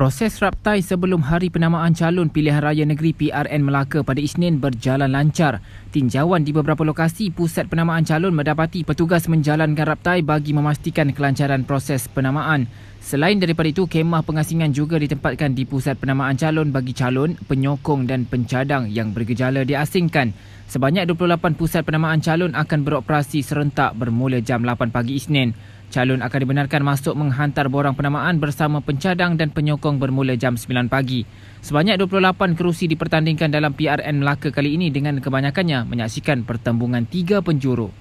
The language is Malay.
Proses raptai sebelum hari penamaan calon pilihan raya negeri PRN Melaka pada Isnin berjalan lancar. Tinjauan di beberapa lokasi pusat penamaan calon mendapati petugas menjalankan raptai bagi memastikan kelancaran proses penamaan. Selain daripada itu, kemah pengasingan juga ditempatkan di pusat penamaan calon bagi calon, penyokong dan pencadang yang bergejala diasingkan. Sebanyak 28 pusat penamaan calon akan beroperasi serentak bermula jam 8 pagi Isnin. Calon akan dibenarkan masuk menghantar borang penamaan bersama pencadang dan penyokong bermula jam 9 pagi. Sebanyak 28 kerusi dipertandingkan dalam PRN Melaka kali ini dengan kebanyakannya menyaksikan pertembungan tiga penjuru